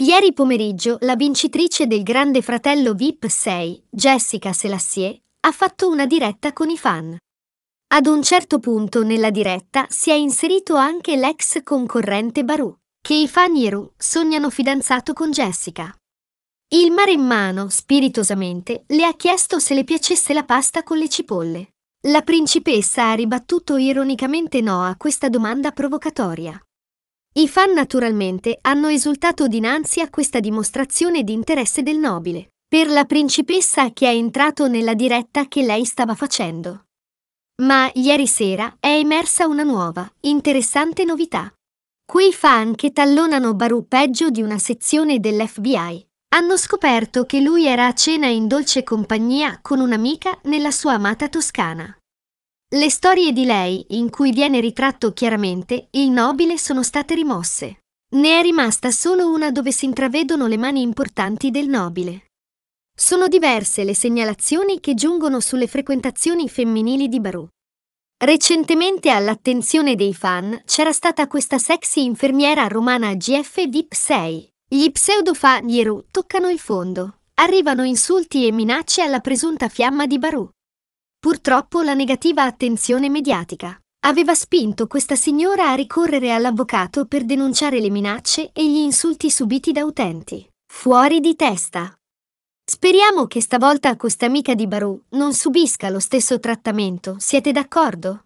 Ieri pomeriggio la vincitrice del Grande Fratello VIP 6, Jessica Selassie, ha fatto una diretta con i fan. Ad un certo punto nella diretta si è inserito anche l'ex concorrente Baru, che i fan Yeru sognano fidanzato con Jessica. Il mare in mano, spiritosamente, le ha chiesto se le piacesse la pasta con le cipolle. La principessa ha ribattuto ironicamente no a questa domanda provocatoria. I fan naturalmente hanno esultato dinanzi a questa dimostrazione di interesse del nobile per la principessa che è entrato nella diretta che lei stava facendo. Ma ieri sera è emersa una nuova, interessante novità. Quei fan che tallonano Baru peggio di una sezione dell'FBI hanno scoperto che lui era a cena in dolce compagnia con un'amica nella sua amata Toscana. Le storie di lei, in cui viene ritratto chiaramente il nobile, sono state rimosse. Ne è rimasta solo una dove si intravedono le mani importanti del nobile. Sono diverse le segnalazioni che giungono sulle frequentazioni femminili di Barou. Recentemente all'attenzione dei fan c'era stata questa sexy infermiera romana GF di Psei. Gli pseudofan Yeru toccano il fondo. Arrivano insulti e minacce alla presunta fiamma di Barou. Purtroppo la negativa attenzione mediatica aveva spinto questa signora a ricorrere all'avvocato per denunciare le minacce e gli insulti subiti da utenti. Fuori di testa. Speriamo che stavolta questa amica di Barou non subisca lo stesso trattamento, siete d'accordo?